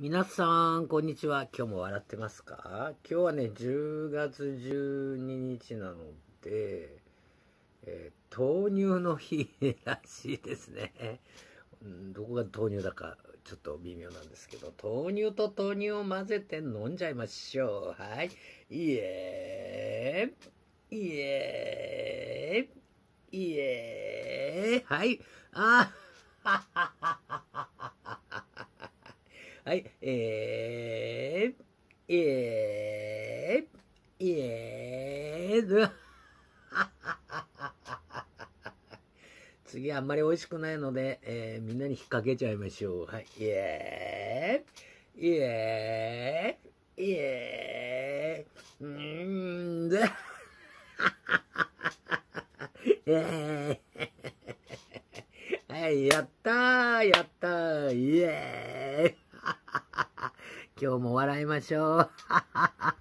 皆さん、こんにちは。今日も笑ってますか今日はね、10月12日なので、えー、豆乳の日らしいですね。どこが豆乳だか、ちょっと微妙なんですけど、豆乳と豆乳を混ぜて飲んじゃいましょう。はい。イエーイエーイエーはい。あはははは。はい、えー、えー、えー、次あんまり美味しくないので、えー、みんなに引っ掛けちゃいましょう。はい、イエーイ、イエーイ、イエーイ、んーで、えー、はい、やったー、やったー、イエーイ。今日も笑いましょう。